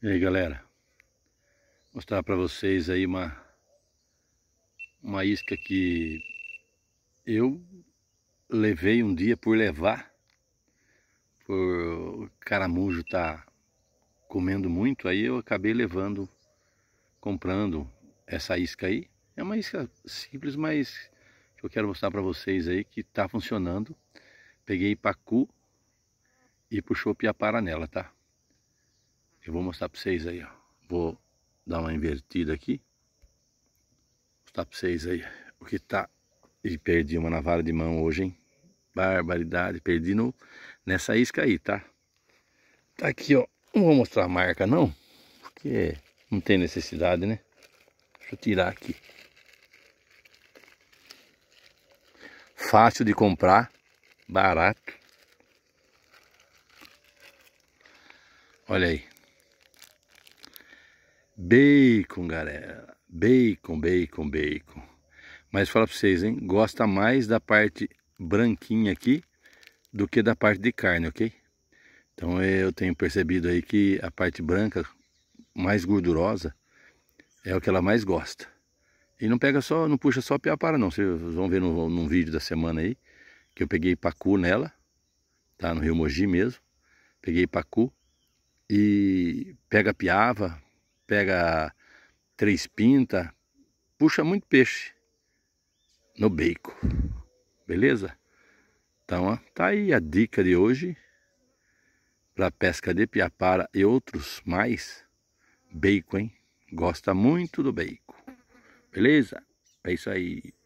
E aí galera, mostrar para vocês aí uma, uma isca que eu levei um dia por levar, por o caramujo tá comendo muito, aí eu acabei levando, comprando essa isca aí. É uma isca simples, mas eu quero mostrar para vocês aí que tá funcionando. Peguei pacu e puxou piapara nela, tá? Eu vou mostrar para vocês aí, ó. Vou dar uma invertida aqui. Mostrar para vocês aí o que tá. E perdi uma navalha de mão hoje, hein? Barbaridade. Perdi no... nessa isca aí, tá? Tá aqui, ó. Não vou mostrar a marca, não. Porque não tem necessidade, né? Deixa eu tirar aqui. Fácil de comprar. Barato. Olha aí. Bacon, galera. Bacon, bacon, bacon. Mas fala para vocês, hein? Gosta mais da parte branquinha aqui do que da parte de carne, ok? Então é, eu tenho percebido aí que a parte branca, mais gordurosa, é o que ela mais gosta. E não pega só, não puxa só piapara não. Vocês vão ver num, num vídeo da semana aí, que eu peguei pacu nela, tá? No Rio Mogi mesmo. Peguei pacu e pega piava, pega três pintas, puxa muito peixe no beico, beleza? Então, ó, tá aí a dica de hoje para pesca de piapara e outros mais. Bacon, hein? Gosta muito do bacon. Beleza? É isso aí.